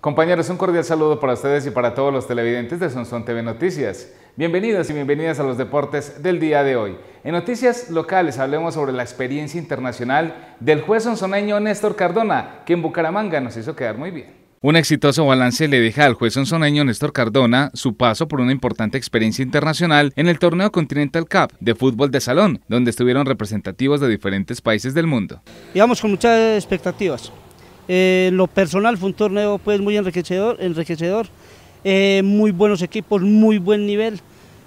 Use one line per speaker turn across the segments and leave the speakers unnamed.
Compañeros, un cordial saludo para ustedes y para todos los televidentes de Sonson TV Noticias. Bienvenidos y bienvenidas a los deportes del día de hoy. En noticias locales hablemos sobre la experiencia internacional del juez sonsoneño Néstor Cardona, que en Bucaramanga nos hizo quedar muy bien. Un exitoso balance le deja al juez sonsoneño Néstor Cardona su paso por una importante experiencia internacional en el torneo Continental Cup de fútbol de salón, donde estuvieron representativos de diferentes países del mundo.
Íbamos con muchas expectativas, eh, lo personal fue un torneo pues muy enriquecedor, enriquecedor eh, muy buenos equipos, muy buen nivel.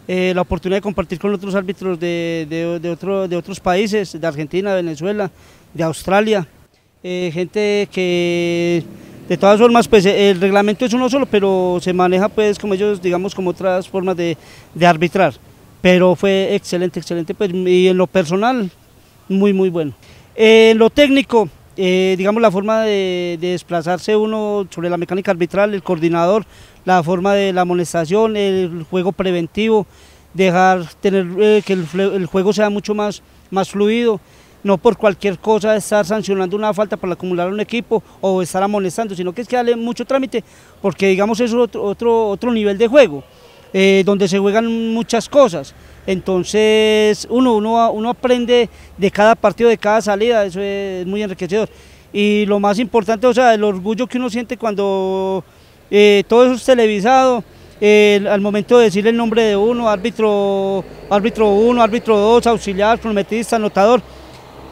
Eh, la oportunidad de compartir con otros árbitros de, de, otro, de otros países, de Argentina, Venezuela, de Australia, gente que de todas formas, pues el reglamento es uno solo, pero se maneja pues como ellos, digamos, como otras formas de, de arbitrar. Pero fue excelente, excelente, pues, y en lo personal, muy, muy bueno. lo técnico, eh, digamos la forma de, desplazarse uno sobre la mecánica arbitral, el coordinador, la forma de la amonestación, el juego preventivo, dejar tener eh, que el, juego sea mucho más, más fluido, no por cualquier cosa estar sancionando una falta para acumular un equipo o estar amonestando, sino que es que darle mucho trámite, porque digamos es otro, otro nivel de juego. Eh, donde se juegan muchas cosas. Entonces uno, uno, uno aprende de cada partido, de cada salida, eso es muy enriquecedor. Y lo más importante, o sea, el orgullo que uno siente cuando eh, todo eso es televisado, al momento de decir el nombre de uno, árbitro, árbitro 1, árbitro 2, auxiliar, prometista, anotador,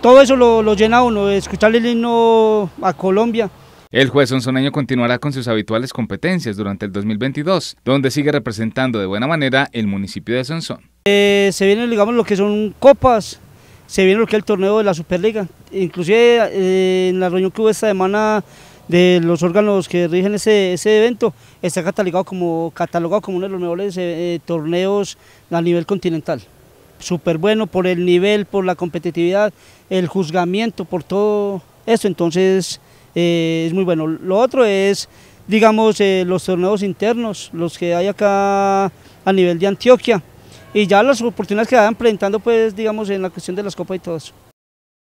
todo eso lo, lo llena uno, escucharle el himno a Colombia,
el juez Sonsoneño continuará con sus habituales competencias durante el 2022, donde sigue representando de buena manera el municipio de Sonsón.
Eh, se vienen, digamos, lo que son copas, se viene lo que es el torneo de la Superliga. Inclusive eh, en la reunión que hubo esta semana de los órganos que rigen ese, evento, está catalogado como, catalogado como uno de los mejores eh, torneos a nivel continental. Súper bueno por el nivel, por la competitividad, el juzgamiento, por todo eso entonces eh, es muy bueno. Lo otro es, digamos, eh, los torneos internos, los que hay acá a nivel de Antioquia, y ya las oportunidades que van presentando, pues, digamos, en la cuestión de las copas y todo eso.